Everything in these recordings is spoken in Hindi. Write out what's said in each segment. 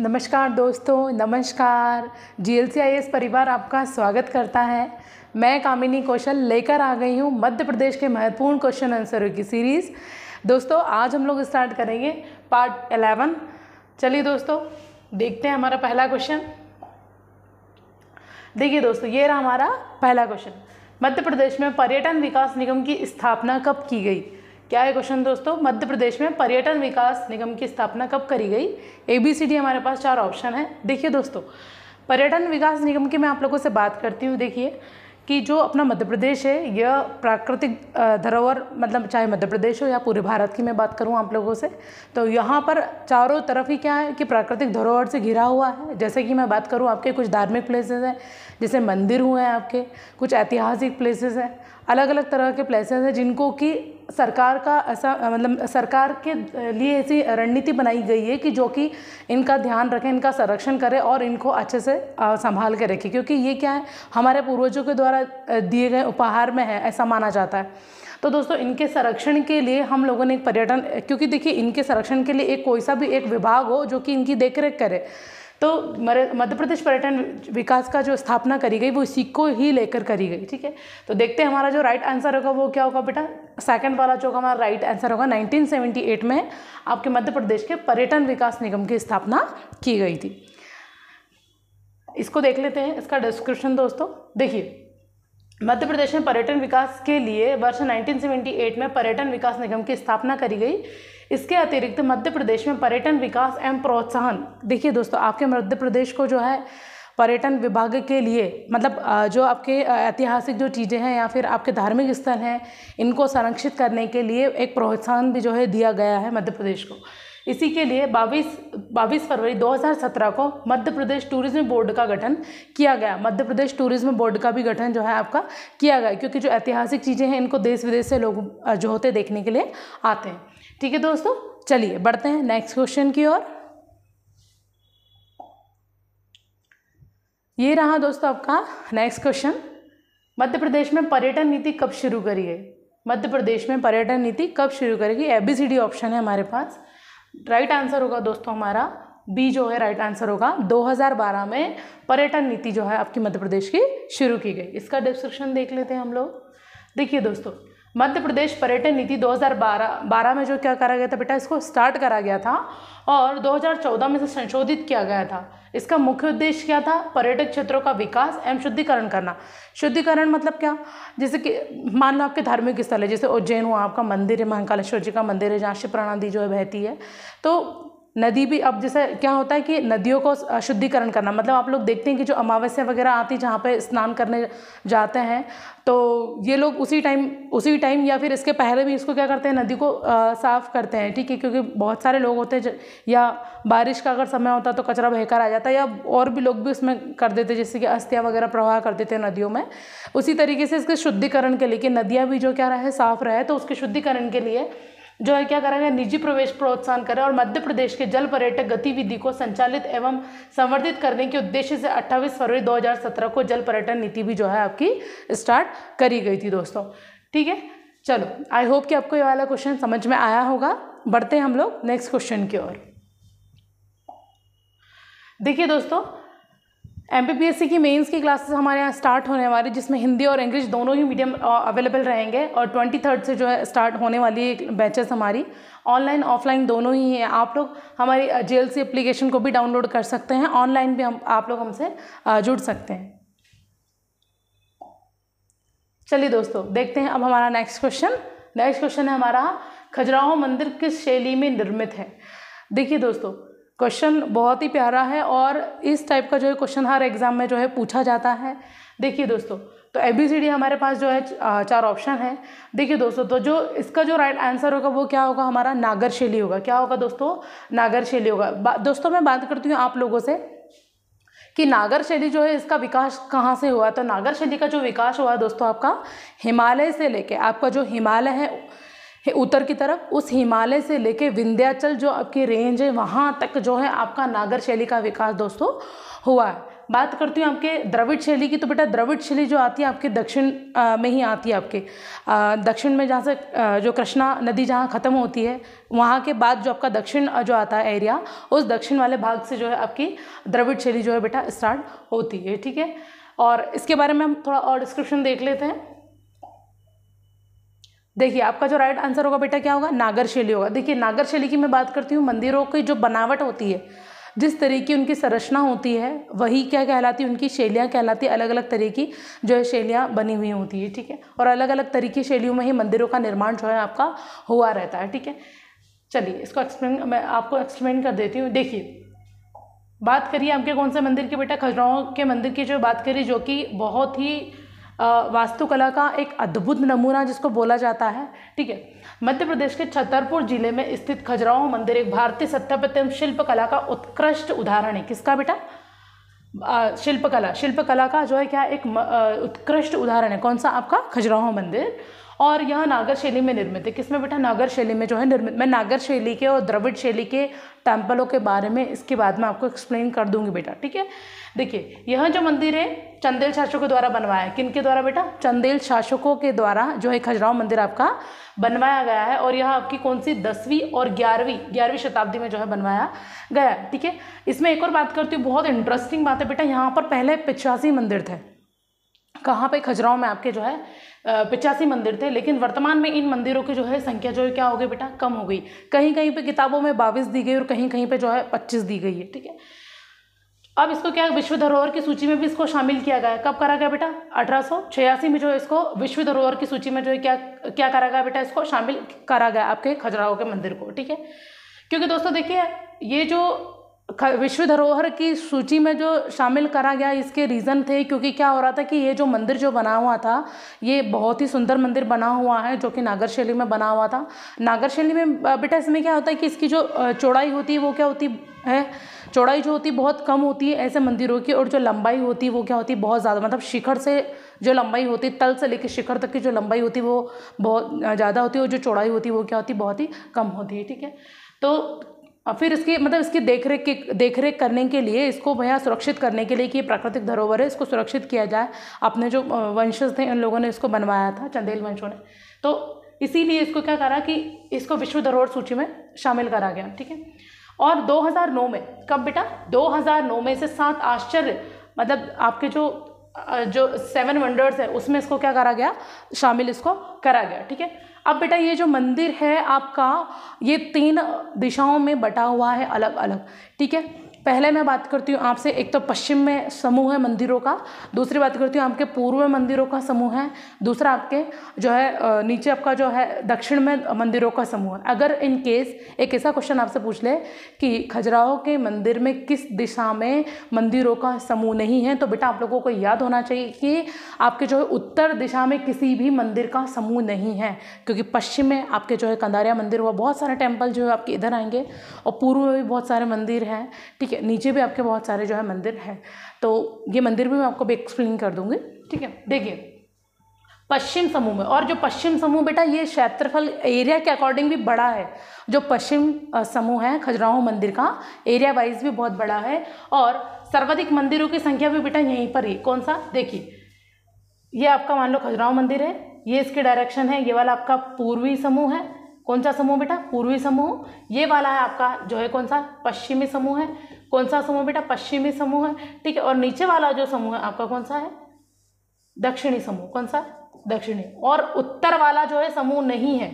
नमस्कार दोस्तों नमस्कार जी एल परिवार आपका स्वागत करता है मैं कामिनी कौशल लेकर आ गई हूँ मध्य प्रदेश के महत्वपूर्ण क्वेश्चन आंसरों की सीरीज़ दोस्तों आज हम लोग स्टार्ट करेंगे पार्ट एलेवन चलिए दोस्तों देखते हैं हमारा पहला क्वेश्चन देखिए दोस्तों ये रहा हमारा पहला क्वेश्चन मध्य प्रदेश में पर्यटन विकास निगम की स्थापना कब की गई क्या है क्वेश्चन दोस्तों मध्य प्रदेश में पर्यटन विकास निगम की स्थापना कब करी गई ए बी सी डी हमारे पास चार ऑप्शन है देखिए दोस्तों पर्यटन विकास निगम की मैं आप लोगों से बात करती हूँ देखिए कि जो अपना मध्य प्रदेश है यह प्राकृतिक धरोहर मतलब चाहे मध्य प्रदेश हो या पूरे भारत की मैं बात करूँ आप लोगों से तो यहाँ पर चारों तरफ ही क्या है कि प्राकृतिक धरोहर से घिरा हुआ है जैसे कि मैं बात करूँ आपके कुछ धार्मिक प्लेसेस हैं जैसे मंदिर हुए हैं आपके कुछ ऐतिहासिक प्लेसेस हैं अलग अलग तरह के प्लेसेस हैं जिनको कि सरकार का ऐसा मतलब सरकार के लिए ऐसी रणनीति बनाई गई है कि जो कि इनका ध्यान रखें इनका संरक्षण करें और इनको अच्छे से संभाल के रखें क्योंकि ये क्या है हमारे पूर्वजों के द्वारा दिए गए उपहार में है ऐसा माना जाता है तो दोस्तों इनके संरक्षण के लिए हम लोगों ने एक पर्यटन क्योंकि देखिए इनके संरक्षण के लिए एक कोई सा भी एक विभाग हो जो कि इनकी देखरेख करे तो मध्य प्रदेश पर्यटन विकास का जो स्थापना करी गई वो इसी को ही लेकर करी गई ठीक है तो देखते हैं हमारा जो राइट आंसर होगा वो क्या होगा बेटा सेकंड वाला जो हमारा राइट आंसर होगा 1978 में आपके मध्य प्रदेश के पर्यटन विकास निगम की स्थापना की गई थी इसको देख लेते हैं इसका डिस्क्रिप्शन दोस्तों देखिए मध्य प्रदेश में पर्यटन विकास के लिए वर्ष नाइनटीन में पर्यटन विकास निगम की स्थापना करी गई इसके अतिरिक्त मध्य प्रदेश में पर्यटन विकास एवं प्रोत्साहन देखिए दोस्तों आपके मध्य प्रदेश को जो है पर्यटन विभाग के लिए मतलब जो आपके ऐतिहासिक जो चीज़ें हैं या फिर आपके धार्मिक स्थल हैं इनको संरक्षित करने के लिए एक प्रोत्साहन भी जो है दिया गया है मध्य प्रदेश को इसी के लिए 22 बाईस फरवरी 2017 को मध्य प्रदेश टूरिज्म बोर्ड का गठन किया गया मध्य प्रदेश टूरिज्म बोर्ड का भी गठन जो है आपका किया गया क्योंकि जो ऐतिहासिक चीज़ें हैं इनको देश विदेश से लोग जो होते देखने के लिए आते हैं ठीक है दोस्तों चलिए बढ़ते हैं नेक्स्ट क्वेश्चन की ओर ये रहा दोस्तों आपका नेक्स्ट क्वेश्चन मध्य प्रदेश में पर्यटन नीति कब शुरू करी गई मध्य प्रदेश में पर्यटन नीति कब शुरू करेगी एबीसीडी ऑप्शन है हमारे पास राइट आंसर होगा दोस्तों हमारा बी जो है राइट आंसर होगा 2012 में पर्यटन नीति जो है आपकी मध्य प्रदेश की शुरू की गई इसका डिस्क्रिप्शन देख लेते हैं हम लोग देखिए दोस्तों मध्य प्रदेश पर्यटन नीति 2012 12 में जो क्या करा गया था बेटा इसको स्टार्ट करा गया था और 2014 में इसे संशोधित किया गया था इसका मुख्य उद्देश्य क्या था पर्यटक क्षेत्रों का विकास एवं शुद्धिकरण करना शुद्धिकरण मतलब क्या जैसे कि मान लो आपके धार्मिक स्थल है जैसे उज्जैन हुआ आपका मंदिर है महाकालेश्वर जी का मंदिर है जहाँ शिव प्रणादी जो है बहती है तो नदी भी अब जैसे क्या होता है कि नदियों को शुद्धिकरण करना मतलब आप लोग देखते हैं कि जो अमावस्या वगैरह आती जहाँ पर स्नान करने जाते हैं तो ये लोग उसी टाइम उसी टाइम या फिर इसके पहले भी इसको क्या करते हैं नदी को साफ़ करते हैं ठीक है क्योंकि बहुत सारे लोग होते हैं या बारिश का अगर समय होता तो कचरा बहकर आ जाता है या और भी लोग भी उसमें कर देते जैसे कि अस्थियाँ वगैरह प्रवाह कर देते हैं नदियों में उसी तरीके से इसके शुद्धिकरण के लिए कि नदियाँ भी जो क्या रहे साफ़ रहे तो उसके शुद्धिकरण के लिए जो है क्या करेंगे निजी प्रवेश प्रोत्साहन करें और मध्य प्रदेश के जल पर्यटक गतिविधि को संचालित एवं संवर्धित करने के उद्देश्य से 28 फरवरी 2017 को जल पर्यटन नीति भी जो है आपकी स्टार्ट करी गई थी दोस्तों ठीक है चलो आई होप कि आपको ये वाला क्वेश्चन समझ में आया होगा बढ़ते हैं हम लोग नेक्स्ट क्वेश्चन की ओर देखिए दोस्तों एम की मेंस की क्लासेस हमारे यहाँ स्टार्ट होने वाले जिसमें हिंदी और इंग्लिश दोनों ही मीडियम अवेलेबल रहेंगे और ट्वेंटी थर्ड से जो है स्टार्ट होने वाली बैचेस हमारी ऑनलाइन ऑफलाइन दोनों ही हैं आप लोग हमारी जे एल एप्लीकेशन को भी डाउनलोड कर सकते हैं ऑनलाइन भी हम आप लोग हमसे जुड़ सकते हैं चलिए दोस्तों देखते हैं अब हमारा नेक्स्ट क्वेश्चन नेक्स्ट क्वेश्चन है हमारा खजुराहो मंदिर किस शैली में निर्मित है देखिए दोस्तों क्वेश्चन बहुत ही प्यारा है और इस टाइप का जो है क्वेश्चन हर एग्ज़ाम में जो है पूछा जाता है देखिए दोस्तों तो ए बी सी डी हमारे पास जो है चार ऑप्शन है देखिए दोस्तों तो जो इसका जो राइट आंसर होगा वो क्या होगा हमारा नागर शैली होगा क्या होगा दोस्तों नागर शैली होगा दोस्तों मैं बात करती हूँ आप लोगों से कि नागर शैली जो है इसका विकास कहाँ से हुआ तो नागर शैली का जो विकास हुआ दोस्तों आपका हिमालय से लेके आपका जो हिमालय है उत्तर की तरफ उस हिमालय से लेके विंध्याचल जो आपकी रेंज है वहाँ तक जो है आपका नागर शैली का विकास दोस्तों हुआ है बात करती हूँ आपके द्रविड़ शैली की तो बेटा द्रविड़ शैली जो आती है आपके दक्षिण में ही आती है आपके दक्षिण में जहाँ से जो कृष्णा नदी जहाँ ख़त्म होती है वहाँ के बाद जो आपका दक्षिण जो आता है एरिया उस दक्षिण वाले भाग से जो है आपकी द्रविड़ शैली जो है बेटा स्टार्ट होती है ठीक है और इसके बारे में हम थोड़ा और डिस्क्रिप्शन देख लेते हैं देखिए आपका जो राइट आंसर होगा बेटा क्या होगा नागर शैली होगा देखिए नागर शैली की मैं बात करती हूँ मंदिरों की जो बनावट होती है जिस तरीके की उनकी संरचना होती है वही क्या कहलाती है उनकी शैलियाँ कहलाती है अलग अलग तरह की जो है शैलियाँ बनी हुई होती है ठीक है और अलग अलग तरीके शैलियों में ही मंदिरों का निर्माण जो है आपका हुआ रहता है ठीक है चलिए इसको एक्सप्लेन मैं आपको एक्सप्लेन कर देती हूँ देखिए बात करिए आपके कौन से मंदिर के बेटा खजुराहो के मंदिर की जो बात करिए जो कि बहुत ही वास्तुकला का एक अद्भुत नमूना जिसको बोला जाता है ठीक है मध्य प्रदेश के छतरपुर जिले में स्थित खजुराहो मंदिर एक भारतीय सत्यापत्यम शिल्पकला का उत्कृष्ट उदाहरण है किसका बेटा शिल्पकला शिल्पकला का जो है क्या एक उत्कृष्ट उदाहरण है कौन सा आपका खजुराहो मंदिर और यह नागर शैली में निर्मित है किसमें बेटा नागर शैली में जो है निर्मित मैं नागर शैली के और द्रविड़ शैली के टेम्पलों के बारे में इसके बाद में आपको एक्सप्लेन कर दूंगी बेटा ठीक है देखिए यह जो मंदिर है चंदेल शासकों के द्वारा बनवाया है किन के द्वारा बेटा चंदेल शासकों के द्वारा जो है खजुराहो मंदिर आपका बनवाया गया है और यह आपकी कौन सी दसवीं और ग्यारहवीं ग्यारहवीं शताब्दी में जो है बनवाया गया है ठीक है इसमें एक और बात करती हूँ बहुत इंटरेस्टिंग बात है बेटा यहाँ पर पहले पिचासी मंदिर थे कहाँ पर खजुराहो में आपके जो है पिचासी मंदिर थे लेकिन वर्तमान में इन मंदिरों की जो है संख्या जो है क्या हो गई बेटा कम हो गई कहीं कहीं पर किताबों में बाविस दी गई और कहीं कहीं पर जो है पच्चीस दी गई है ठीक है अब इसको क्या विश्व धरोहर की सूची में भी इसको शामिल किया गया कब करा गया बेटा अठारह में जो है इसको विश्व धरोहर की सूची में जो है क्या क्या करा गया बेटा इसको शामिल करा गया आपके खजुराहो के मंदिर को ठीक है क्योंकि दोस्तों देखिए ये जो विश्व धरोहर की सूची में जो शामिल करा गया इसके रीज़न थे क्योंकि क्या हो रहा था कि ये जो मंदिर जो बना हुआ था ये बहुत ही सुंदर मंदिर बना हुआ है जो कि नागर शैली में बना हुआ था नागर शैली में बेटा इसमें क्या होता है कि इसकी जो चौड़ाई होती है वो क्या होती है चौड़ाई जो होती है बहुत कम होती है ऐसे मंदिरों की और जो लंबाई होती है वो क्या होती है बहुत ज़्यादा मतलब शिखर से जो लंबाई होती है तल से लेकर शिखर तक की जो लंबाई होती है वो बहुत ज़्यादा होती है और जो चौड़ाई होती है वो क्या होती है बहुत ही कम होती है ठीक है तो और फिर इसकी मतलब इसकी देख रेख की देख रेख करने के लिए इसको भैया सुरक्षित करने के लिए कि ये प्राकृतिक धरोहर है इसको सुरक्षित किया जाए अपने जो वंशज थे उन लोगों ने इसको बनवाया था चंदेल वंशों ने तो इसीलिए इसको क्या करा कि इसको विश्व धरोहर सूची में शामिल करा गया ठीक है और 2009 में कब बेटा 2009 में से सात आश्चर्य मतलब आपके जो जो सेवन वंडर्स है उसमें इसको क्या करा गया शामिल इसको करा गया ठीक है अब बेटा ये जो मंदिर है आपका ये तीन दिशाओं में बटा हुआ है अलग अलग ठीक है पहले मैं बात करती हूँ आपसे एक तो पश्चिम में समूह है मंदिरों का दूसरी बात करती हूँ आपके पूर्व में मंदिरों का समूह है दूसरा आपके जो है नीचे आपका जो है दक्षिण में मंदिरों का समूह है अगर इन केस एक ऐसा क्वेश्चन आपसे पूछ ले कि खजुराहो के मंदिर में किस दिशा में मंदिरों का समूह नहीं है तो बेटा आप लोगों को याद होना चाहिए कि आपके जो है उत्तर दिशा में किसी भी मंदिर का समूह नहीं है क्योंकि पश्चिम में आपके जो है कंदारिया मंदिर हुआ बहुत सारे टेम्पल जो है आपके इधर आएंगे और पूर्व में भी बहुत सारे मंदिर हैं ठीक ठीक है नीचे भी आपके बहुत सारे जो है मंदिर हैं तो ये मंदिर भी मैं आपको भी एक्सप्लेन कर दूंगी ठीक है देखिए पश्चिम समूह में और जो पश्चिम समूह बेटा ये क्षेत्रफल एरिया के अकॉर्डिंग भी बड़ा है जो पश्चिम समूह है खजुराहो मंदिर का एरिया वाइज भी बहुत बड़ा है और सर्वाधिक मंदिरों की संख्या भी बेटा यहीं पर ही कौन सा देखिए ये आपका मान लो खजुराहो मंदिर है ये इसके डायरेक्शन है ये वाला आपका पूर्वी समूह है कौन सा समूह बेटा पूर्वी समूह ये वाला है आपका जो है कौन सा पश्चिमी समूह है कौन सा समूह बेटा पश्चिमी समूह है ठीक है और नीचे वाला जो समूह है आपका कौन सा है दक्षिणी समूह कौन सा दक्षिणी और उत्तर वाला जो है समूह नहीं है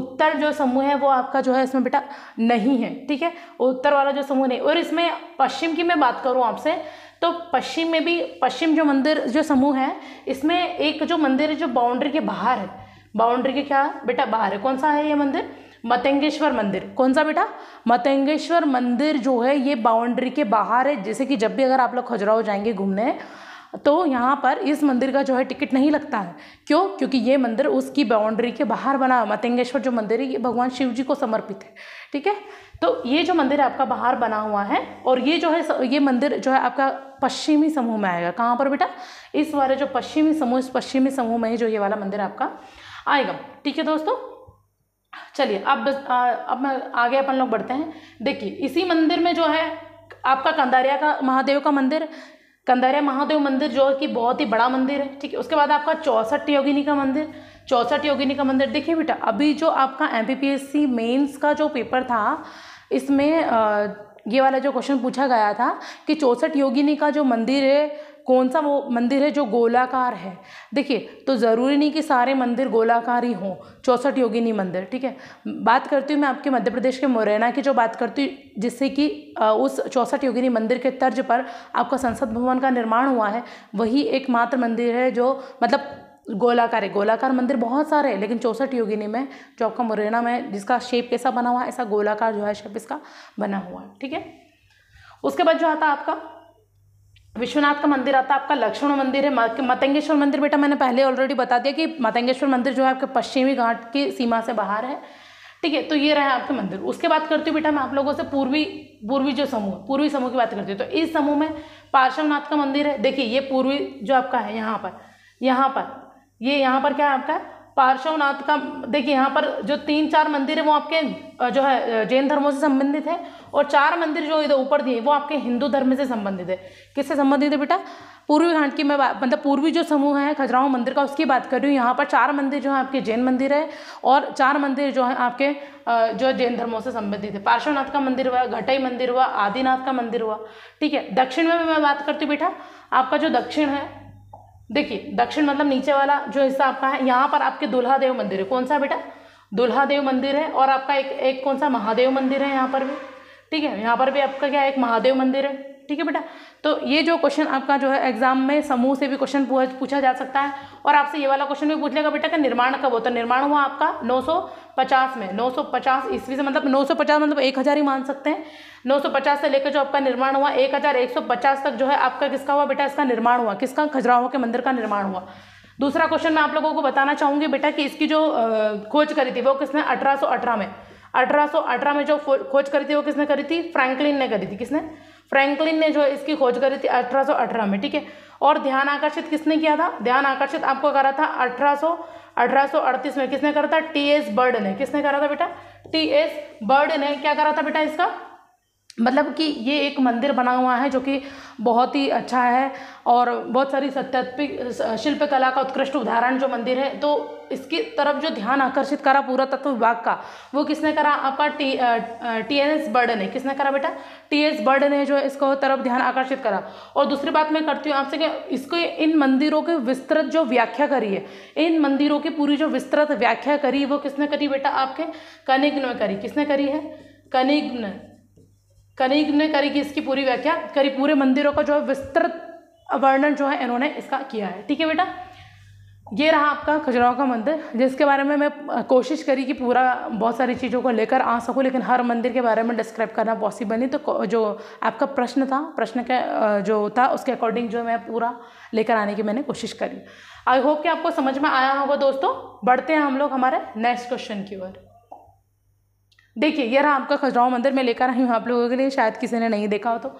उत्तर जो समूह है वो आपका जो है इसमें बेटा नहीं है ठीक है उत्तर वाला जो समूह नहीं और इसमें पश्चिम की मैं बात करूँ आपसे तो पश्चिम में भी पश्चिम जो मंदिर जो समूह है इसमें एक जो मंदिर है जो बाउंड्री के बाहर है बाउंड्री के क्या बेटा बाहर है कौन सा है ये मंदिर मतंगेश्वर मंदिर कौन सा बेटा मतंगेश्वर मंदिर जो है ये बाउंड्री के बाहर है जैसे कि जब भी अगर आप लोग खजुराहो जाएंगे घूमने तो यहाँ पर इस मंदिर का जो है टिकट नहीं लगता है क्यों क्योंकि ये मंदिर उसकी बाउंड्री के बाहर बना हुआ मतंगेश्वर जो मंदिर है ये भगवान शिव जी को समर्पित है ठीक है तो ये जो मंदिर आपका बाहर बना हुआ है और ये जो है ये मंदिर जो है आपका पश्चिमी समूह में आएगा कहाँ पर बेटा इस वाले जो पश्चिमी समूह इस पश्चिमी समूह में जो ये वाला मंदिर आपका आएगा ठीक है दोस्तों चलिए अब अब आगे अपन लोग बढ़ते हैं देखिए इसी मंदिर में जो है आपका कंदारिया का महादेव का मंदिर कंदारिया महादेव मंदिर जो कि बहुत ही बड़ा मंदिर है ठीक है उसके बाद आपका चौंसठ योगिनी का मंदिर चौंसठ योगिनी का मंदिर देखिए बेटा अभी जो आपका M P P S C mains का जो पेपर था इसमें ये वाला जो क्वेश्चन पूछा गया था कि चौंसठ योगिनी का जो मंदिर है कौन सा वो मंदिर है जो गोलाकार है देखिए तो ज़रूरी नहीं कि सारे मंदिर गोलाकार ही हों चौसठ योगिनी मंदिर ठीक है बात करती हूँ मैं आपके मध्य प्रदेश के मुरैना की जो बात करती हूँ जिससे कि उस चौसठ योगिनी मंदिर के तर्ज पर आपका संसद भवन का निर्माण हुआ है वही एकमात्र मंदिर है जो मतलब गोलाकार है गोलाकार मंदिर बहुत सारे हैं लेकिन चौसठ योगिनी में जो आपका मुरैना में जिसका शेप कैसा बना हुआ है ऐसा गोलाकार जो है शेप इसका बना हुआ है ठीक है उसके बाद जो आता है आपका विश्वनाथ का मंदिर आता है आपका लक्ष्मण मंदिर है मतंगेश्वर मंदिर बेटा मैंने पहले ऑलरेडी बता दिया कि मतंगेश्वर मंदिर जो है आपके पश्चिमी घाट की सीमा से बाहर है ठीक है तो ये रहा आपके मंदिर उसके बात करती हूँ बेटा मैं आप लोगों से पूर्वी पूर्वी जो समूह पूर्वी समूह की बात करती हूँ तो इस समूह में पार्श्वनाथ का मंदिर है देखिए ये पूर्वी जो आपका है यहाँ पर यहाँ पर ये यहाँ पर क्या है आपका पार्श्वनाथ का देखिए यहाँ पर जो तीन चार मंदिर है वो आपके जो है जैन धर्मों से संबंधित है और चार मंदिर जो इधर ऊपर दिए वो आपके हिंदू धर्म से संबंधित है किससे संबंधित है बेटा पूर्वी घाट की मैं मतलब पूर्वी जो समूह है खजुराहो मंदिर का उसकी बात कर रही हूँ यहाँ पर चार मंदिर जो है आपके जैन मंदिर है और चार मंदिर जो है आपके जो जैन धर्मों से संबंधित है पार्श्वनाथ का मंदिर हुआ घटई मंदिर हुआ आदिनाथ का मंदिर हुआ ठीक है दक्षिण में मैं बात करती हूँ बेटा आपका जो दक्षिण है देखिए दक्षिण मतलब नीचे वाला जो हिस्सा आपका है यहाँ पर आपके दुल्हा देव मंदिर है कौन सा बेटा दुल्हा देव मंदिर है और आपका एक एक कौन सा महादेव मंदिर है यहाँ पर भी ठीक है यहाँ पर भी आपका क्या है एक महादेव मंदिर है ठीक है बेटा तो ये जो क्वेश्चन आपका जो है एग्जाम में समूह से भी क्वेश्चन पूछा जा सकता है और आपसे ये वाला क्वेश्चन भी पूछ लेगा बेटा कि निर्माण कब होता है निर्माण हुआ आपका 950 में 950 ईस्वी से मतलब 950 मतलब 1000 ही मान सकते हैं 950 से लेकर जो आपका निर्माण हुआ 1150 तक जो है आपका किसका हुआ बेटा इसका निर्माण हुआ किसका खजुराहो के मंदिर का निर्माण हुआ दूसरा क्वेश्चन मैं आप लोगों को बताना चाहूँगी बेटा कि इसकी जो खोज करी थी वो किसने अठारह में अठारह में जो खोज करी थी वो किसने करी थी फ्रैंकलिन ने करी थी किसने फ्रैंकलिन ने जो इसकी खोज करी थी 1818 में ठीक है और ध्यान आकर्षित किसने किया था ध्यान आकर्षित आपको करा था 1800 1838 में किसने करा था टी एस बर्ड ने किसने करा था बेटा टी एस बर्ड ने क्या करा था बेटा इसका मतलब कि ये एक मंदिर बना हुआ है जो कि बहुत ही अच्छा है और बहुत सारी सत्यात्मिक शिल्प कला का उत्कृष्ट उदाहरण जो मंदिर है तो इसकी तरफ जो ध्यान आकर्षित करा पूरा तत्व विभाग का वो किसने करा आपका T T N S burden है किसने करा बेटा टी एस बर्डन है जो इसको तरफ ध्यान आकर्षित करा और दूसरी बात मैं करती हूँ आपसे कि इसको इन मंदिरों की विस्तृत जो व्याख्या करी है इन मंदिरों की पूरी जो विस्तृत व्याख्या करी वो किसने करी बेटा आपके कनिग्न में करी किसने करी है कनिग्न कनिक ने करी कि इसकी पूरी व्याख्या करी पूरे मंदिरों का जो है विस्तृत वर्णन जो है इन्होंने इसका किया है ठीक है बेटा ये रहा आपका खजुराहो का मंदिर जिसके बारे में मैं कोशिश करी कि पूरा बहुत सारी चीज़ों को लेकर आ सकूँ लेकिन हर मंदिर के बारे में डिस्क्राइब करना पॉसिबल नहीं तो जो आपका प्रश्न था प्रश्न का जो था उसके अकॉर्डिंग जो मैं पूरा लेकर आने की मैंने कोशिश करी आई होप कि आपको समझ में आया होगा दोस्तों बढ़ते हैं हम लोग हमारे नेक्स्ट क्वेश्चन की ओर देखिए ये रहा आपका खजुराहो मंदिर मैं लेकर आई हूँ आप लोगों के लिए शायद किसी ने नहीं देखा हो तो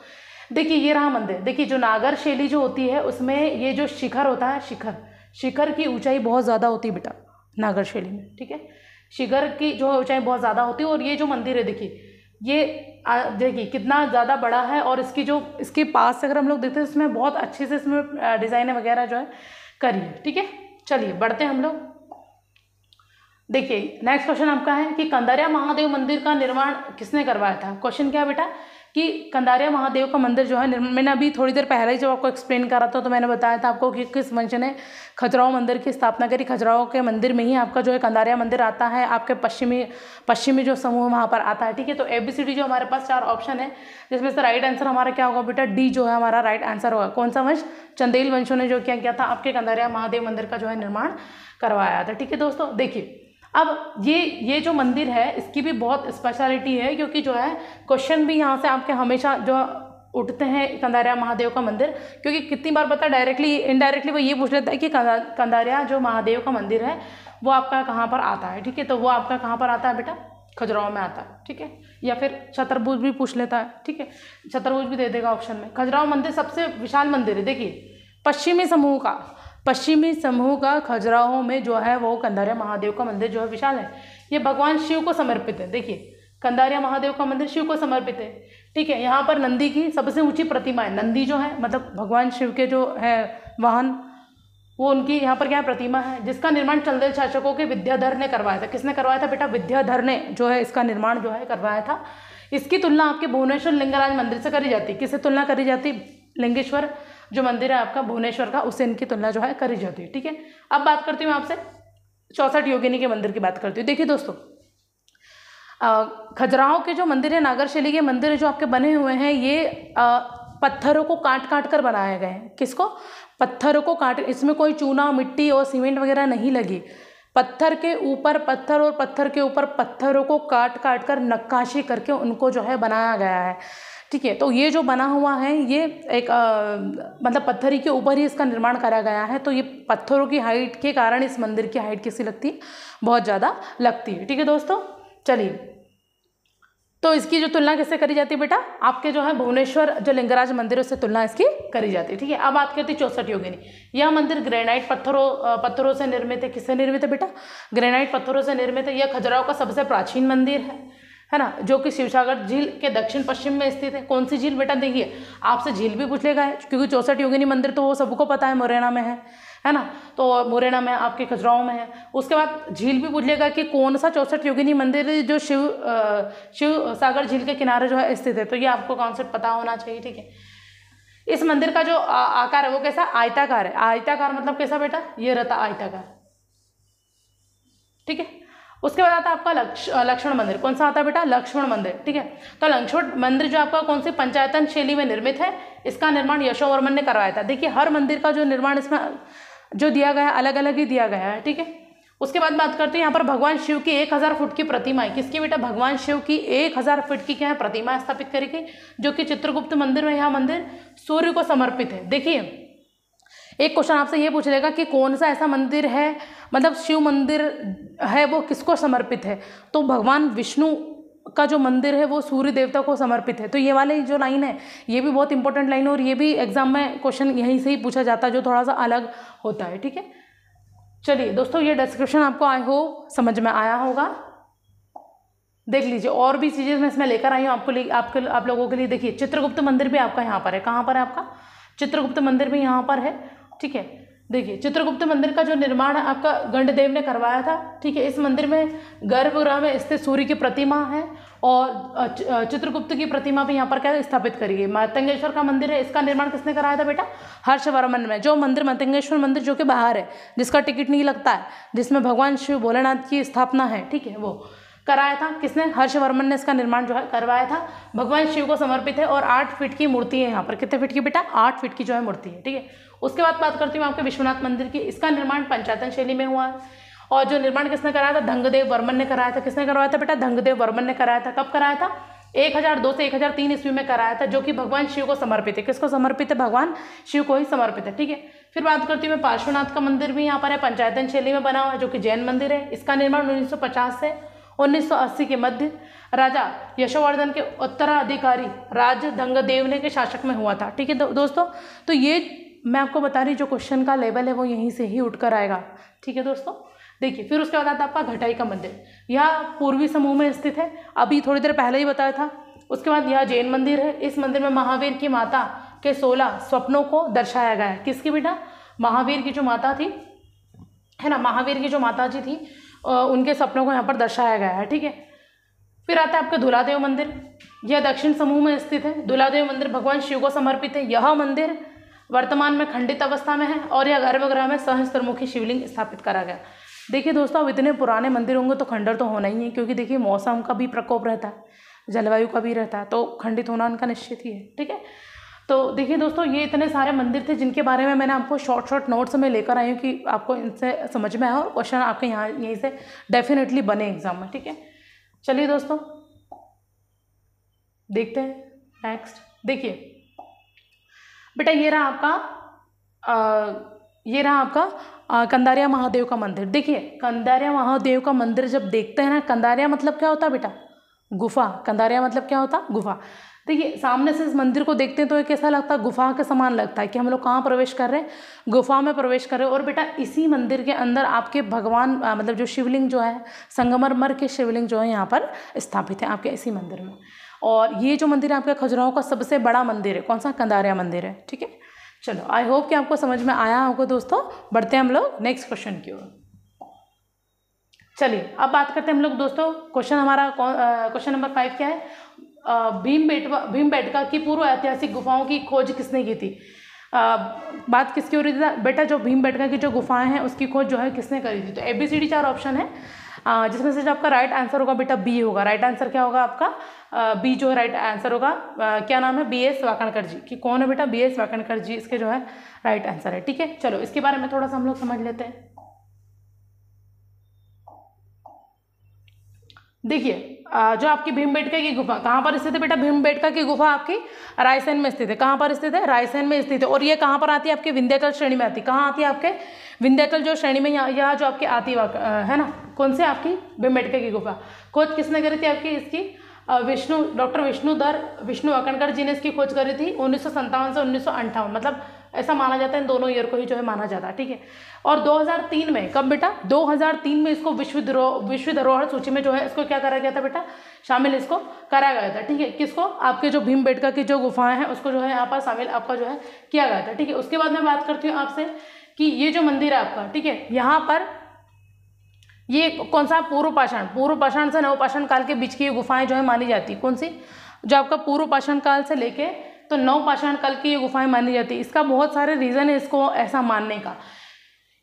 देखिए ये रहा मंदिर देखिए जो नागर शैली जो होती है उसमें ये जो शिखर होता है शिखर शिखर की ऊंचाई बहुत ज़्यादा होती है बेटा नागर शैली में ठीक है शिखर की जो ऊंचाई बहुत ज़्यादा होती है और ये जो मंदिर है देखिए ये देखिए कितना ज़्यादा बड़ा है और इसकी जो इसके पास से अगर हम लोग देखते हैं उसमें बहुत अच्छे से इसमें डिज़ाइने वगैरह जो है करिए ठीक है चलिए बढ़ते हैं हम लोग देखिए नेक्स्ट क्वेश्चन आपका है कि कंदारिया महादेव मंदिर का निर्माण किसने करवाया था क्वेश्चन क्या बेटा कि कंदारिया महादेव का मंदिर जो है मैंने अभी थोड़ी देर पहले ही जब आपको एक्सप्लेन करा था तो मैंने बताया था आपको कि किस वंश ने खजुराहो मंदिर की स्थापना करी खजुराहो के मंदिर में ही आपका जो है कंदारिया मंदिर आता है आपके पश्चिमी पश्चिमी जो समूह वहाँ पर आता है ठीक है तो ए बी सी डी जो हमारे पास चार ऑप्शन है जिसमें से राइट आंसर हमारा क्या होगा बेटा डी जो है हमारा राइट आंसर होगा कौन सा वंश चंदेल वंशों ने जो क्या किया था आपके कंदारिया महादेव मंदिर का जो है निर्माण करवाया था ठीक है दोस्तों देखिए अब ये ये जो मंदिर है इसकी भी बहुत स्पेशलिटी है क्योंकि जो है क्वेश्चन भी यहाँ से आपके हमेशा जो उठते हैं कंदारिया महादेव का मंदिर क्योंकि कितनी बार पता डायरेक्टली इनडायरेक्टली वो ये पूछ लेता है कि कंदारिया जो महादेव का मंदिर है वो आपका कहाँ पर आता है ठीक है तो वो आपका कहाँ पर आता है बेटा खजुराहो में आता है ठीक है या फिर छतरभुज भी पूछ लेता है ठीक है छतरभुज भी दे देगा ऑप्शन में खजुराहो मंदिर सबसे विशाल मंदिर है देखिए पश्चिमी समूह का पश्चिमी समूह का खजुराहो में जो है वो कंधारिया महादेव का मंदिर जो है विशाल है ये भगवान शिव को समर्पित है देखिए कंधारिया महादेव का मंदिर शिव को समर्पित है ठीक है यहाँ पर नंदी की सबसे ऊंची प्रतिमा है नंदी जो है मतलब भगवान शिव के जो है वाहन वो उनकी यहाँ पर क्या प्रतिमा है जिसका निर्माण चंदेल शासकों के विद्याधर ने करवाया था किसने करवाया था बेटा विद्याधर ने जो है इसका निर्माण जो है करवाया था इसकी तुलना आपके भुवनेश्वर लिंगराज मंदिर से करी जाती किससे तुलना करी जाती लिंगेश्वर जो मंदिर है आपका भुवनेश्वर का उससे इनकी तुलना जो है करी जाती है ठीक है अब बात करती हूँ आपसे चौसठ योगिनी के मंदिर की बात करती हूँ देखिए दोस्तों खजुराहो के जो मंदिर है नागरशैली के मंदिर जो आपके बने हुए हैं ये आ, पत्थरों को काट काट कर बनाए गए हैं किसको पत्थरों को काट इसमें कोई चूना मिट्टी और सीमेंट वगैरह नहीं लगी पत्थर के ऊपर पत्थर और पत्थर के ऊपर पत्थरों को काट काट कर नक्काशी करके उनको जो है बनाया गया है ठीक है तो ये जो बना हुआ है ये एक आ, मतलब पत्थर के ऊपर ही इसका निर्माण करा गया है तो ये पत्थरों की हाइट के कारण इस मंदिर की हाइट कैसी लगती है बहुत ज़्यादा लगती है ठीक है दोस्तों चलिए तो इसकी जो तुलना कैसे करी जाती है बेटा आपके जो है भुवनेश्वर जो लिंगराज मंदिर उससे तुलना इसकी करी जाती है ठीक है अब बात है चौसठ योगिनी यह मंदिर ग्रेनाइट पत्थरों पत्थरों से निर्मित है किससे निर्मित है बेटा ग्रेनाइट पत्थरों से निर्मित है यह खजुराव का सबसे प्राचीन मंदिर है है ना जो कि शिवसागर झील के दक्षिण पश्चिम में स्थित है कौन सी झील बेटा देखिए आपसे झील भी पूछ लेगा क्योंकि चौसठ योगिनी मंदिर तो वो सबको पता है मुरैना में है है ना तो मुरैना में आपके खजुराहो में है उसके बाद झील भी पूछ लेगा कि कौन सा चौसठ योगिनी मंदिर जो शिव शिव सागर झील के किनारे जो है स्थित है तो ये आपको कॉन्सेप्ट पता होना चाहिए ठीक है इस मंदिर का जो आ, आकार है वो कैसा आयताकार है आयताकार मतलब कैसा बेटा ये रहता आयताकार ठीक है उसके बाद आता है आपका लक्ष लक्ष्मण मंदिर कौन सा आता है बेटा लक्ष्मण मंदिर ठीक है तो लक्ष्मण मंदिर जो आपका कौन सी पंचायतन शैली में निर्मित है इसका निर्माण यशोवर्मन ने करवाया था देखिए हर मंदिर का जो निर्माण इसमें जो दिया गया अलग अलग ही दिया गया है ठीक है उसके बाद बात करते हैं यहाँ पर भगवान शिव की एक हज़ार फुट की प्रतिमा है किसकी बेटा भगवान शिव की एक हज़ार फुट की क्या है प्रतिमा स्थापित करेगी जो कि चित्रगुप्त मंदिर में यह मंदिर सूर्य को समर्पित है देखिए एक क्वेश्चन आपसे ये पूछ लेगा कि कौन सा ऐसा मंदिर है मतलब शिव मंदिर है वो किसको समर्पित है तो भगवान विष्णु का जो मंदिर है वो सूर्य देवता को समर्पित है तो ये वाले जो लाइन है ये भी बहुत इंपॉर्टेंट लाइन है और ये भी एग्जाम में क्वेश्चन यहीं से ही पूछा जाता है जो थोड़ा सा अलग होता है ठीक है चलिए दोस्तों ये डिस्क्रिप्शन आपको आई हो समझ में आया होगा देख लीजिए और भी चीज़ें मैं इसमें लेकर आई हूँ आपको लिए आपके आप लोगों के लिए देखिए चित्रगुप्त मंदिर भी आपका यहाँ पर है कहाँ पर है आपका चित्रगुप्त मंदिर भी यहाँ पर है ठीक है देखिए चित्रगुप्त मंदिर का जो निर्माण है आपका गंडदेव ने करवाया था ठीक है इस मंदिर में गर्भगृह में स्थित सूर्य की प्रतिमा है और चित्रगुप्त की प्रतिमा भी यहाँ पर क्या स्थापित करी गई मातंगेश्वर का मंदिर है इसका निर्माण किसने कराया था बेटा हर्षवर्मन में जो मंदिर मातंगेश्वर मंदिर जो कि बाहर है जिसका टिकट नहीं लगता है जिसमें भगवान शिव भोलेनाथ की स्थापना है ठीक है वो कराया था किसने हर्षवर्मन ने इसका निर्माण जो है करवाया था भगवान शिव को समर्पित है और आठ फीट की मूर्ति है यहाँ पर कितने फीट की बेटा आठ फीट की जो है मूर्ति है ठीक है उसके बाद बात करती हूँ आपके विश्वनाथ मंदिर की इसका निर्माण पंचायतन शैली में हुआ है और जो निर्माण किसने कराया था धंगदेव वर्मन ने कराया था किसने करवाया था बेटा धंगदेव वर्मन ने कराया था कब कराया था 1002 से 1003 ईस्वी में कराया था जो कि भगवान शिव को समर्पित है किसको समर्पित है भगवान शिव को ही समर्पित है ठीक है फिर बात करती हूँ मैं पार्श्वनाथ का मंदिर भी यहाँ पर है पंचायतन शैली में बना हुआ है जो कि जैन मंदिर है इसका निर्माण 1950 से 1980 के मध्य राजा यशोवर्धन के उत्तराधिकारी राज धंगदेव ने के शासक में हुआ था ठीक है दो, दोस्तों तो ये मैं आपको बता रही जो क्वेश्चन का लेवल है वो यहीं से ही उठकर आएगा ठीक है दोस्तों देखिए फिर उसके बाद आता आपका घटाई का मंदिर यह पूर्वी समूह में स्थित है अभी थोड़ी देर पहले ही बताया था उसके बाद यह जैन मंदिर है इस मंदिर में महावीर की माता के सोलह स्वप्नों को दर्शाया गया है किसकी बेटा महावीर की जो माता थी है ना महावीर की जो माता जी थी उनके सपनों को यहाँ पर दर्शाया गया है ठीक है फिर आता है आपका धुलादेव मंदिर यह दक्षिण समूह में स्थित है धुलादेव मंदिर भगवान शिव को समर्पित है यह मंदिर वर्तमान में खंडित अवस्था में है और यह गर्भगृह में सहस्त्रमुखी शिवलिंग स्थापित करा गया देखिए दोस्तों अब इतने पुराने मंदिर होंगे तो खंडर तो होना ही है क्योंकि देखिए मौसम का भी प्रकोप रहता है जलवायु का भी रहता है तो खंडित होना उनका निश्चित ही है ठीक है तो देखिए दोस्तों ये इतने सारे मंदिर थे जिनके बारे में मैंने आपको शॉर्ट शॉर्ट नोट्स में लेकर आई हूँ कि आपको इनसे समझ में आए और क्वेश्चन आपके यहाँ यहीं से डेफिनेटली बने एग्जाम में ठीक है चलिए दोस्तों देखते हैं नेक्स्ट देखिए बेटा ये रहा आपका आ, ये रहा आपका आ, कंदारिया महादेव का मंदिर देखिए कंदारिया महादेव का मंदिर जब देखते हैं ना कंदारिया मतलब क्या होता बेटा गुफा कंदारिया मतलब क्या होता गुफा देखिए सामने से इस मंदिर को देखते हैं तो कैसा लगता है गुफा के समान लगता है कि हम लोग कहाँ प्रवेश कर रहे हैं गुफा में प्रवेश कर रहे हैं और बेटा इसी मंदिर के अंदर आपके भगवान आ, मतलब जो शिवलिंग जो है संगमरमर के शिवलिंग जो है यहाँ पर स्थापित है आपके इसी मंदिर में और ये जो मंदिर है आपका खजुराहो का सबसे बड़ा मंदिर है कौन सा कंदारिया मंदिर है ठीक है चलो आई होप कि आपको समझ में आया होगा दोस्तों बढ़ते हैं हम लोग नेक्स्ट क्वेश्चन की ओर चलिए अब बात करते हैं हम लोग दोस्तों क्वेश्चन हमारा कौन क्वेश्चन नंबर फाइव क्या है भीम बेटवा भीम बेटका की पूर्व ऐतिहासिक गुफाओं की खोज किसने की थी आ, बात किसकी हो रही थी बेटा जो भीम बेटका की जो गुफाएं हैं उसकी खोज जो है किसने करी थी तो ए बी सी डी चार ऑप्शन है जिसमें से जो आपका राइट आंसर होगा बेटा बी होगा राइट आंसर क्या होगा आपका बी जो है राइट आंसर होगा क्या नाम है बी एस वाकणकर जी कि कौन है बेटा बी एस वाकणकर जी इसके जो है राइट आंसर है ठीक है चलो इसके बारे में थोड़ा सा हम लोग समझ लेते हैं देखिए जो आपकी भीमबेटका की गुफा कहाँ पर स्थित है बेटा भीमबेटका की गुफा आपकी रायसेन में स्थित है कहाँ पर स्थित है रायसेन में स्थित है और ये कहाँ पर आती है आपके विंध्याचल श्रेणी में आती है कहाँ आती है आपके विंध्याचल जो श्रेणी में यहाँ जो आपकी आती है ना कौन से आपकी भीमबेटका की गुफा खोज किसने करी थी आपकी इसकी विष्णु डॉक्टर विष्णुधर विष्णु अकणकर जी ने इसकी खोज करी थी उन्नीस से उन्नीस मतलब ऐसा माना जाता है इन दोनों ईयर को ही जो है माना जाता है ठीक है और 2003 में कब बेटा 2003 में इसको विश्व विश्व धरोहर सूची में जो है इसको क्या करा गया था बेटा शामिल इसको करा गया था ठीक है किसको आपके जो भीम बेटका की जो गुफाएं हैं उसको जो है यहाँ पर शामिल आपका जो है किया गया था ठीक है उसके बाद मैं बात करती हूँ आपसे कि ये जो मंदिर है आपका ठीक है यहाँ पर ये कौन सा पूर्व पाषाण पूर्व पाषाण से नवपाषाण काल के बीच की ये गुफाएं जो है मानी जाती है कौन सी जो आपका पूर्व पाषाण काल से लेके तो नवपाषाण काल की ये गुफाएं मानी जाती है इसका बहुत सारे रीज़न है इसको ऐसा मानने का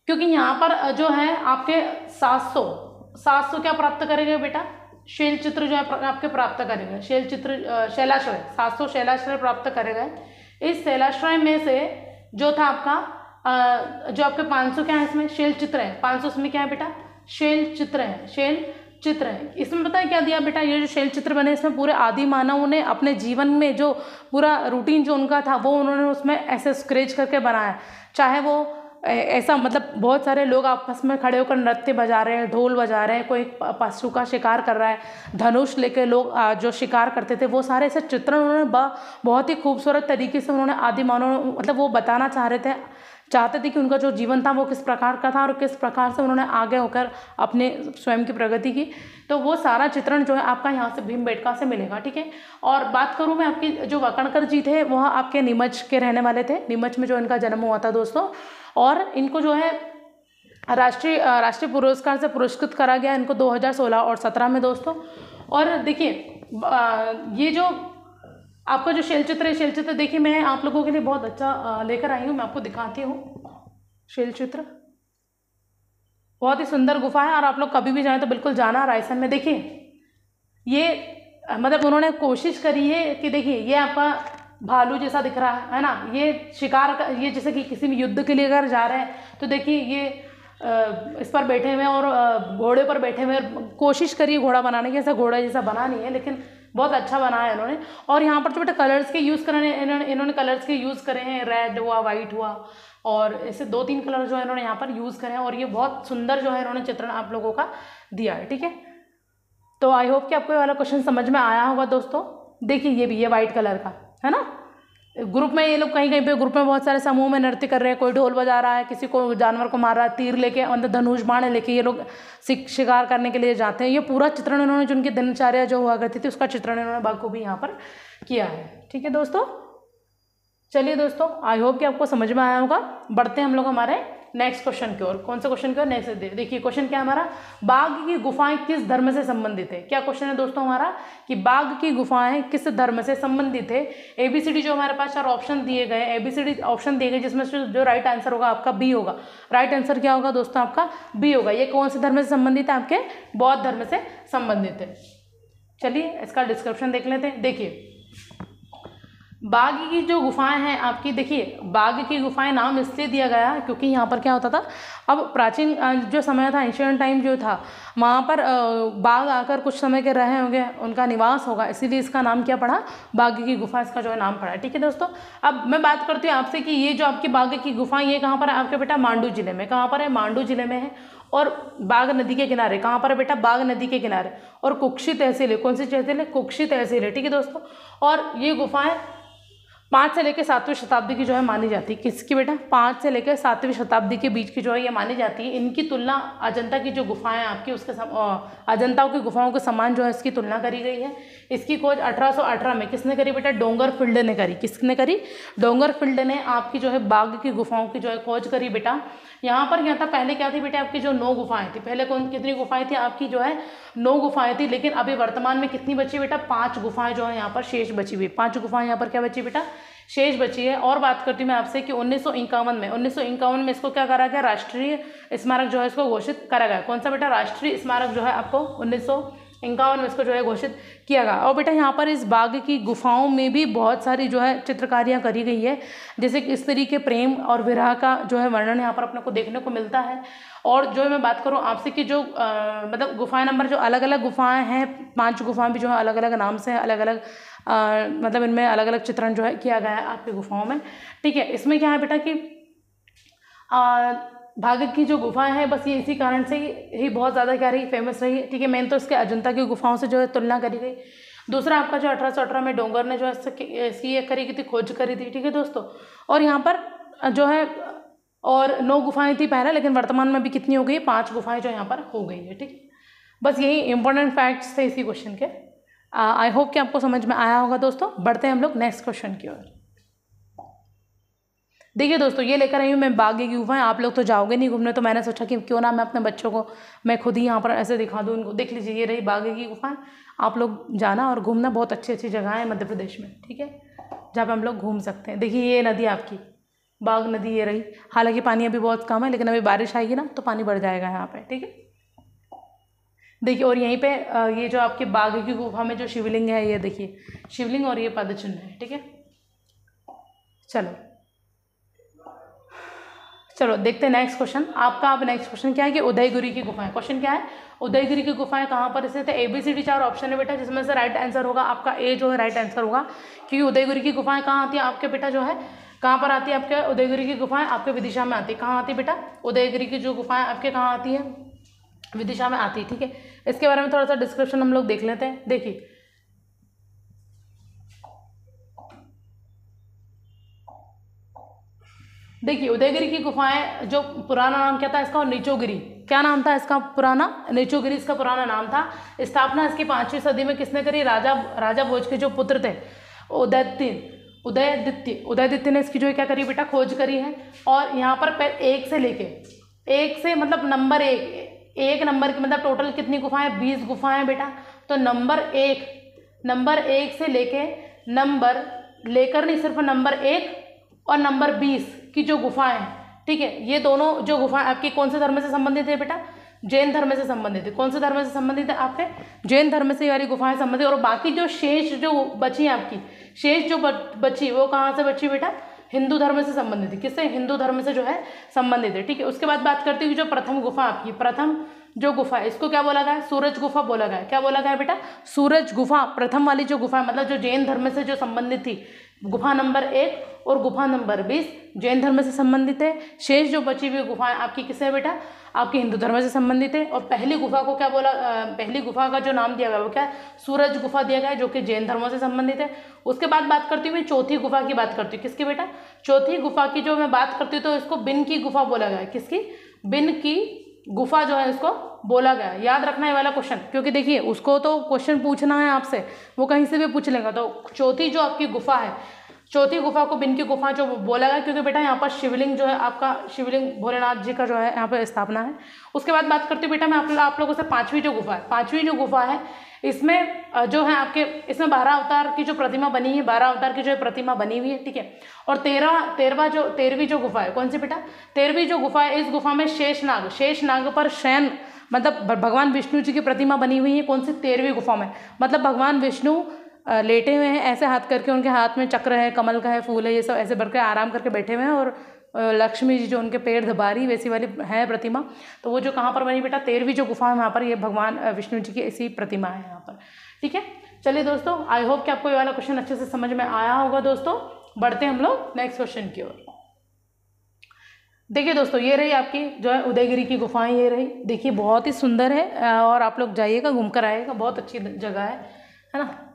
क्योंकि यहाँ पर जो है आपके सात सौ सात सौ क्या प्राप्त करेंगे बेटा शैल चित्र जो है आपके प्राप्त करेंगे शैल चित्र शैलाश्रय सात सौ शैलाश्रय प्राप्त करेगा इस शैलाश्रय में से जो था आपका जो आपके पाँच क्या है इसमें शैल चित्र है पाँच सौ इसमें क्या है बेटा शैल चित्र है शैल चित्र है इसमें पता है क्या दिया बेटा ये जो शैल चित्र बने इसमें पूरे आदि मानवों ने अपने जीवन में जो पूरा रूटीन जो उनका था वो उन्होंने उसमें ऐसे स्क्रेच करके बनाया चाहे वो ऐसा मतलब बहुत सारे लोग आपस में खड़े होकर नृत्य बजा रहे हैं ढोल बजा रहे हैं कोई पशु का शिकार कर रहा है धनुष लेके लोग जो शिकार करते थे वो सारे ऐसे चित्रण उन्होंने बहुत ही खूबसूरत तरीके से उन्होंने आदि मानव मतलब वो बताना चाह रहे थे चाहते थे कि उनका जो जीवन था वो किस प्रकार का था और किस प्रकार से उन्होंने आगे होकर अपने स्वयं की प्रगति की तो वो सारा चित्रण जो है आपका यहाँ से भीम बेटका से मिलेगा ठीक है और बात करूँ मैं आपकी जो वकणकर जी थे वह आपके नीमच के रहने वाले थे नीमच में जो इनका जन्म हुआ था दोस्तों और इनको जो है राष्ट्रीय राष्ट्रीय पुरस्कार से पुरस्कृत करा गया इनको 2016 और 17 में दोस्तों और देखिए ये जो आपका जो शैल चित्र है शैल चित्र देखिए मैं आप लोगों के लिए बहुत अच्छा लेकर आई हूँ मैं आपको दिखाती हूँ शैल चित्र बहुत ही सुंदर गुफा है और आप लोग कभी भी जाएँ तो बिल्कुल जाना रायसन में देखिए ये मतलब उन्होंने कोशिश करी है कि देखिए ये आपका भालू जैसा दिख रहा है ना ये शिकार का ये जैसे कि किसी भी युद्ध के लिए अगर जा रहे हैं तो देखिए ये इस पर बैठे हुए और घोड़े पर बैठे हुए कोशिश करिए घोड़ा बनाने की ऐसा घोड़ा जैसा बना नहीं है लेकिन बहुत अच्छा बनाया इन्होंने और यहाँ पर छोटे कलर्स के यूज़ करने इन्होंने इन्होंने कलर्स के यूज़ करे हैं रेड हुआ वाइट हुआ और ऐसे दो तीन कलर जो है इन्होंने यहाँ पर यूज़ करे हैं और ये बहुत सुंदर जो है इन्होंने चित्रण आप लोगों का दिया है ठीक है तो आई होप कि आपको ये वाला क्वेश्चन समझ में आया होगा दोस्तों देखिए ये भी है वाइट कलर का है ना ग्रुप में ये लोग कहीं कहीं पे ग्रुप में बहुत सारे समूह में नृत्य कर रहे हैं कोई ढोल बजा रहा है किसी को जानवर को मार रहा है तीर लेके अंदर धनुष बाण लेके ये लोग शिकार करने के लिए जाते हैं ये पूरा चित्रण इन्होंने जो उनकी दिनचर्या जो हुआ करती थी उसका चित्रण इन्होंने बाखूबी यहाँ पर किया है ठीक है दोस्तों चलिए दोस्तों आई होप कि आपको समझ में आया होगा बढ़ते हैं हम लोग हमारे नेक्स्ट क्वेश्चन की ओर कौन सा क्वेश्चन की ओर नेक्स्ट देखिए क्वेश्चन क्या हमारा बाघ की गुफाएं किस धर्म से संबंधित है क्या क्वेश्चन है दोस्तों हमारा कि बाघ की गुफाएं किस धर्म से संबंधित है एबीसीडी जो हमारे पास चार ऑप्शन दिए गए एबीसीडी ऑप्शन दिए गए जिसमें से जो राइट आंसर होगा आपका बी होगा राइट आंसर क्या होगा दोस्तों आपका बी होगा ये कौन से धर्म से संबंधित है आपके बौद्ध धर्म से संबंधित है चलिए इसका डिस्क्रिप्शन देख लेते हैं देखिए बाघ की जो गुफाएं हैं आपकी देखिए बाघ की गुफाएं नाम इसलिए दिया गया क्योंकि यहाँ पर क्या होता था अब प्राचीन जो समय था एंशियंट टाइम जो था वहाँ पर बाघ आकर कुछ समय के रहे होंगे उनका निवास होगा इसीलिए इसका नाम क्या पड़ा बाघ की गुफा इसका जो है नाम पड़ा ठीक है दोस्तों अब मैं बात करती हूँ आपसे कि ये जो आपकी बाघ की गुफा ये कहाँ पर है आपके बेटा मांडू जिले में कहाँ पर है मांडू जिले में है और बाघ नदी के किनारे कहाँ पर है बेटा बाघ नदी के किनारे और कुक्षी तहसील है कौन सी तहसील है कुक्षी तहसील है ठीक है दोस्तों और ये गुफाएं पाँच से लेकर सातवीं शताब्दी की जो है मानी जाती है किसकी बेटा पाँच से लेकर सातवीं शताब्दी के बीच की जो है ये मानी जाती है इनकी तुलना अजंता की जो गुफाएं आपकी उसके सम अजंताओं की गुफाओं के समान जो है इसकी तुलना करी गई है इसकी खोज 1818 में किसने करी बेटा डोंगर फील्ड ने करी किसने करी डोंगर फील्ड ने आपकी जो है बाघ की गुफाओं की जो है खोज करी बेटा यहाँ पर क्या था पहले क्या थी बेटे आपकी जो नौ गुफाएं थी पहले कौन कितनी गुफाएं थी आपकी जो है नौ गुफाएं थी लेकिन अभी वर्तमान में कितनी बची बेटा पाँच गुफाएं जो है यहाँ पर शेष बची हुई पाँच गुफाएं यहाँ पर क्या बची बेटा शेष बची है और बात करती हूँ मैं आपसे कि उन्नीस में उन्नीस में इसको क्या करा गया राष्ट्रीय स्मारक जो है इसको घोषित करा गया कौन सा बेटा राष्ट्रीय स्मारक जो है आपको उन्नीस इक्यावन में इसको जो है घोषित किया गया और बेटा यहाँ पर इस बाग की गुफाओं में भी बहुत सारी जो है चित्रकारियाँ करी गई है जैसे कि इस तरीके प्रेम और विराह का जो है वर्णन यहाँ पर अपने को देखने को मिलता है और जो मैं बात करूँ आपसे कि जो आ, मतलब गुफाएं नंबर जो अलग अलग गुफाएं हैं पांच गुफाएं भी जो है अलग अलग नाम से हैं अलग अलग आ, मतलब इनमें अलग अलग चित्रण जो है किया गया है आपकी गुफाओं में ठीक है इसमें क्या है बेटा कि आ, भाग की जो गुफाएं हैं बस ये इसी कारण से ही बहुत ज़्यादा क्या रही फेमस रही ठीक है मेन तो इसके अजंता की गुफाओं से जो है तुलना करी गई दूसरा आपका जो अठारह सौ अठारह में डोंगर ने जो है इसकी ये करी थी खोज करी थी ठीक है दोस्तों और यहाँ पर जो है और नौ गुफाएं थी पहले लेकिन वर्तमान में भी कितनी हो गई पाँच गुफाएँ जो यहाँ पर हो गई है ठीक है बस यही इंपॉर्टेंट फैक्ट्स थे इसी क्वेश्चन के आई होप कि आपको समझ में आया होगा दोस्तों बढ़ते हैं हम लोग नेक्स्ट क्वेश्चन की ओर देखिए दोस्तों ये लेकर आई हूँ मैं बागी की युवा आप लोग तो जाओगे नहीं घूमने तो मैंने सोचा कि क्यों ना मैं अपने बच्चों को मैं खुद ही यहाँ पर ऐसे दिखा दूँ उनको देख लीजिए ये रही बागे की गुफाएँ आप लोग जाना और घूमना बहुत अच्छी अच्छी जगह है मध्य प्रदेश में ठीक है जहाँ पर हम लोग घूम सकते हैं देखिए ये नदी आपकी बाघ नदी ये रही हालांकि पानी अभी बहुत कम है लेकिन अभी बारिश आएगी ना तो पानी बढ़ जाएगा यहाँ पर ठीक है देखिए और यहीं पर ये जो आपके बाघ की गुफा में जो शिवलिंग है ये देखिए शिवलिंग और ये पदचिन्ह है ठीक है चलो चलो देखते हैं नेक्स्ट क्वेश्चन आपका आप नेक्स्ट क्वेश्चन क्या है कि उदयगिरी की गुफाएं क्वेश्चन क्या है उदयगिरी की गुफाएं कहाँ पर स्थित है ए बी सी डी चार ऑप्शन है बेटा जिसमें से राइट आंसर होगा आपका ए जो है राइट आंसर होगा क्योंकि उदयगिरी की गुफाएं कहाँ आती है आपके बेटा जो है कहाँ पर आती है आपके उदयगिरी की गुफाएं आपके विदिशा में आती है कहाँ आती है बेटा उदयगिरी की जो गुफाएं आपके कहाँ आती है विदिशा में आती है ठीक है इसके बारे में थोड़ा सा डिस्क्रिप्शन हम लोग देख लेते हैं देखिए देखिए उदयगिरी की गुफाएं जो पुराना नाम क्या था इसका नीचोगिरी क्या नाम था इसका पुराना नीचोगिरी इसका पुराना नाम था स्थापना इसकी पाँचवीं सदी में किसने करी राजा राजा भोज के जो पुत्र थे उदयदित्य उदयदित्य उदयदित्य ने इसकी जो क्या करी बेटा खोज करी है और यहाँ पर एक से लेके एक से मतलब नंबर एक एक नंबर की मतलब टोटल कितनी गुफाएं बीस गुफाएं बेटा तो नंबर एक नंबर एक से लेके नंबर लेकर नहीं सिर्फ नंबर एक और नंबर बीस की जो गुफाएं हैं ठीक है ये दोनों जो गुफाएं आपकी कौन से धर्म से संबंधित है बेटा जैन धर्म से संबंधित है कौन से धर्म से संबंधित है आपके जैन धर्म से वाली गुफाएं संबंधित और बाकी जो शेष जो बची है आपकी शेष जो बची वो कहाँ से बची बेटा हिंदू धर्म से संबंधित है किससे हिंदू धर्म से जो है संबंधित है ठीक है उसके बाद बात करते हुए जो प्रथम गुफा आपकी प्रथम जो गुफा है इसको क्या बोला गया है सूरज गुफा बोला गया क्या बोला गया बेटा सूरज गुफा प्रथम वाली जो गुफा है मतलब जो जैन धर्म से जो संबंधित थी गुफा नंबर एक और गुफा नंबर बीस जैन धर्म से संबंधित है शेष जो बची हुई गुफाएं आपकी है बेटा आपके हिंदू धर्म से संबंधित है और पहली गुफा को क्या बोला पहली गुफा का जो नाम दिया गया वो क्या है सूरज गुफा दिया गया है जो कि जैन धर्मों से संबंधित है उसके बाद बात करती हूँ मैं चौथी गुफा की बात करती हूँ किसकी बेटा चौथी गुफा की जो मैं बात करती हूँ तो इसको बिन की गुफा बोला गया है किसकी बिन की गुफा जो है इसको बोला गया याद रखना है वाला क्वेश्चन क्योंकि देखिए उसको तो क्वेश्चन पूछना है आपसे वो कहीं से भी पूछ लेगा तो चौथी जो आपकी गुफा है चौथी गुफा को बिन की गुफा जो बोला गया क्योंकि बेटा यहाँ पर शिवलिंग जो है आपका शिवलिंग भोलेनाथ जी का जो है यहाँ पर स्थापना है उसके बाद बात करती हूँ बेटा मैं आप, आप लोगों से पाँचवीं जो गुफा है पाँचवीं जो गुफा है इसमें जो है आपके इसमें बारह अवतार की जो प्रतिमा बनी है बारह अवतार की जो प्रतिमा बनी हुई है ठीक है और तेरह तेरहवा जो तेरहवीं जो गुफा है कौन सी बेटा तेरहवीं जो गुफा है इस गुफा में शेषनाग शेषनाग पर शयन मतलब भगवान विष्णु जी की प्रतिमा बनी हुई है कौन सी तेरहवीं गुफा में मतलब भगवान विष्णु लेटे हुए हैं ऐसे हाथ करके उनके हाथ में चक्र है कमल का है फूल है ये सब ऐसे भर के आराम करके बैठे हुए हैं और लक्ष्मी जी जो उनके पेड़ धबा रही वैसी वाली है प्रतिमा तो वो जो कहाँ पर बनी बेटा तेरहवीं जो गुफा है वहाँ पर ये भगवान विष्णु जी की ऐसी प्रतिमा है यहाँ पर ठीक है चलिए दोस्तों आई होप कि आपको ये वाला क्वेश्चन अच्छे से समझ में आया होगा दोस्तों बढ़ते हम लोग नेक्स्ट क्वेश्चन की ओर देखिए दोस्तों ये रही आपकी जो है उदयगिरी की गुफाएं ये रही देखिए बहुत ही सुंदर है और आप लोग जाइएगा घूम कर आइएगा बहुत अच्छी जगह है है ना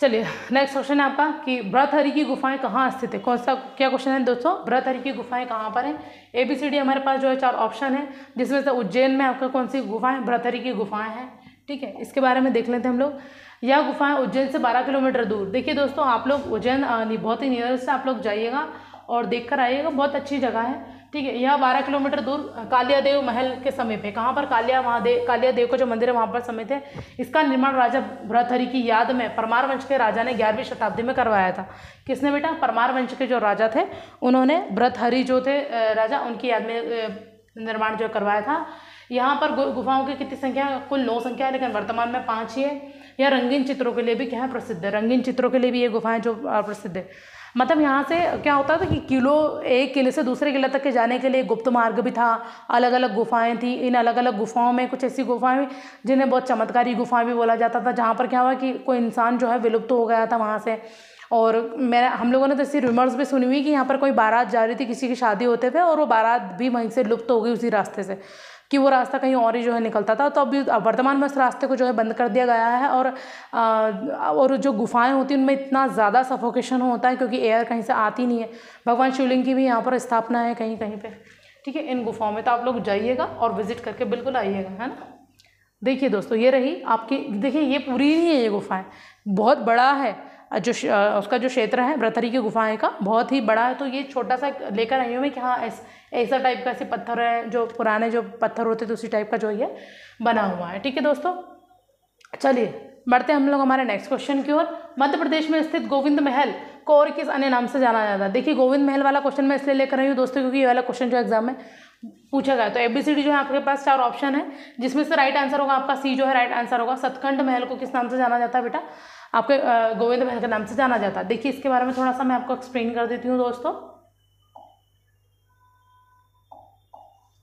चलिए नेक्स्ट क्वेश्चन है आपका कि ब्रतहरी की गुफाएं कहाँ स्थित है कौन सा क्या क्वेश्चन है दोस्तों ब्रतहरी की गुफाएं कहाँ पर हैं ए बी सी डी हमारे पास जो है चार ऑप्शन है जिसमें से उज्जैन में आपका कौन सी गुफाएं ब्रतहरी की गुफाएं हैं ठीक है इसके बारे में देख लेते हैं हम लोग यह गुफाएं उज्जैन से बारह किलोमीटर दूर देखिए दोस्तों आप लोग उज्जैन बहुत ही नियर से आप लोग जाइएगा और देख कर आइएगा बहुत अच्छी जगह है ठीक है यह बारह किलोमीटर दूर कालियादेव महल के समीप है कहाँ पर कालिया महादेव कालियादेव का जो मंदिर है वहाँ पर समीप है इसका निर्माण राजा भ्रतहरि की याद में परमार वंश के राजा ने ग्यारहवीं शताब्दी में करवाया था किसने बेटा परमार वंश के जो राजा थे उन्होंने भ्रतहरि जो थे राजा उनकी याद में निर्माण जो करवाया था यहाँ पर गुफाओं की कितनी संख्या कुल नौ संख्या है लेकिन वर्तमान में पाँच ही है यह रंगीन चित्रों के लिए भी क्या है प्रसिद्ध है रंगीन चित्रों के लिए भी ये गुफाएं जो प्रसिद्ध है मतलब यहाँ से क्या होता था कि किलो एक किले से दूसरे किले तक के जाने के लिए गुप्त मार्ग भी था अलग अलग गुफाएं थी इन अलग अलग गुफाओं में कुछ ऐसी गुफाएं जिन्हें बहुत चमत्कारी गुफाएं भी बोला जाता था जहाँ पर क्या हुआ कि कोई इंसान जो है विलुप्त हो गया था वहाँ से और मेरा हम लोगों ने तो ऐसी रूमर्स भी सुनी हुई कि यहाँ पर कोई बारात जा रही थी किसी की शादी होते थे और वो बारात भी वहीं से लुप्त हो गई उसी रास्ते से कि वो रास्ता कहीं और ही जो है निकलता था तो अभी वर्तमान में उस रास्ते को जो है बंद कर दिया गया है और और जो गुफाएं होती हैं उनमें इतना ज़्यादा सफोकेशन होता है क्योंकि एयर कहीं से आती नहीं है भगवान शिवलिंग की भी यहाँ पर स्थापना है कहीं कहीं पर ठीक है इन गुफाओं में तो आप लोग जाइएगा और विज़िट करके बिल्कुल आइएगा है ना देखिए दोस्तों ये रही आपकी देखिए ये पूरी नहीं है ये गुफाएँ बहुत बड़ा है जो उसका जो क्षेत्र है ब्रतरी की गुफाएं का बहुत ही बड़ा है तो ये छोटा सा लेकर आई हूँ मैं कि हाँ ऐसा टाइप का ऐसे पत्थर है जो पुराने जो पत्थर होते थे उसी टाइप का जो ये बना हुआ है ठीक है दोस्तों चलिए बढ़ते हम लोग हमारे नेक्स्ट क्वेश्चन की ओर मध्य प्रदेश में स्थित गोविंद महल को और किस अन्य नाम से जाना जाता है देखिए गोविंद महल वाला क्वेश्चन मैं इसलिए लेकर रही हूँ दोस्तों क्योंकि ये वाला क्वेश्चन जो एग्जाम में पूछा गया तो एबीसीडी जो है आपके पास चार ऑप्शन है जिसमें से राइट आंसर होगा आपका सी जो है राइट आंसर होगा सतखंड महल को किस नाम से जाना जाता है बेटा आपके गोविंद महल के नाम से जाना जाता है देखिए इसके बारे में थोड़ा सा मैं आपको एक्सप्लेन कर देती हूँ दोस्तों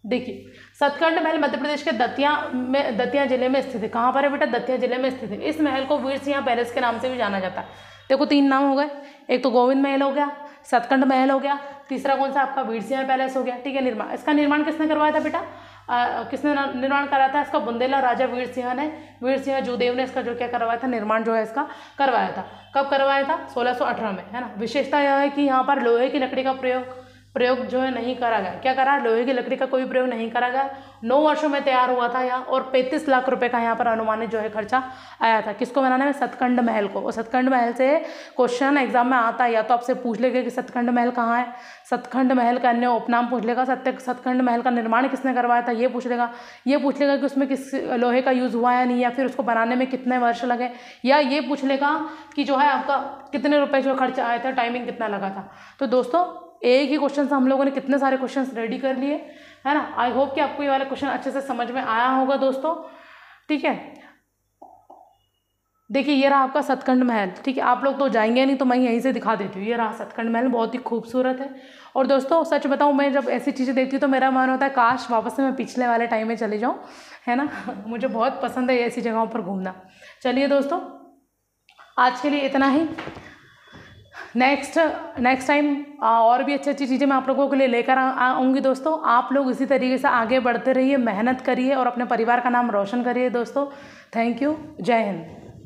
देखिए सतखंड महल मध्य प्रदेश के दतिया में दतिया जिले में स्थित है कहाँ पर है बेटा दतिया जिले में स्थित है इस महल को वीर सिंह पैलेस के नाम से भी जाना जाता है देखो तीन नाम हो गए एक तो गोविंद महल हो गया सतखंड महल हो गया तीसरा कौन सा आपका वीर सिंह पैलेस हो गया ठीक है निर्माण इसका निर्माण किसने करवाया था बेटा किसने निर्माण कराया था इसका बुंदेला राजा वीर सिंह ने वीर सिंह जूदेव ने इसका जो क्या करवाया था निर्माण जो है इसका करवाया था कब करवाया था सोलह में है ना विशेषता यह है कि यहाँ पर लोहे की लकड़ी का प्रयोग प्रयोग जो है नहीं करा गया क्या करा लोहे की लकड़ी का कोई प्रयोग नहीं करा गया नौ वर्षों में तैयार हुआ था यहाँ और पैंतीस लाख रुपए का यहाँ पर अनुमानित जो है खर्चा आया था किसको बनाने में सतखंड महल को और सतखंड महल से क्वेश्चन एग्जाम में आता है या तो आपसे पूछ लेगा कि सतखंड महल कहाँ है सतखंड महल का अन्य उपनाम पूछ लेगा सत्य सतखंड महल का निर्माण किसने करवाया था ये पूछ लेगा ये पूछ लेगा कि उसमें किस लोहे का यूज़ हुआ या नहीं या फिर उसको बनाने में कितने वर्ष लगे या ये पूछ लेगा कि जो है आपका कितने रुपये जो खर्चा आया था टाइमिंग कितना लगा था तो दोस्तों एक ही क्वेश्चन से हम लोगों ने कितने सारे क्वेश्चन रेडी कर लिए है ना आई होप कि आपको ये वाला क्वेश्चन अच्छे से समझ में आया होगा दोस्तों ठीक है देखिए ये रहा आपका सतखंड महल ठीक है आप लोग तो जाएंगे नहीं तो मैं यहीं से दिखा देती हूँ ये रहा सतखंड महल बहुत ही खूबसूरत है और दोस्तों सच बताऊँ मैं जब ऐसी चीज़ें देखती हूँ तो मेरा मन होता है काश वापस से मैं पिछले वाले टाइम में चले जाऊँ है ना मुझे बहुत पसंद है ऐसी जगहों पर घूमना चलिए दोस्तों आज के लिए इतना ही नेक्स्ट नेक्स्ट टाइम और भी अच्छी अच्छी चीज़ें मैं आप लोगों के लिए लेकर आऊँगी दोस्तों आप लोग इसी तरीके से आगे बढ़ते रहिए मेहनत करिए और अपने परिवार का नाम रोशन करिए दोस्तों थैंक यू जय हिंद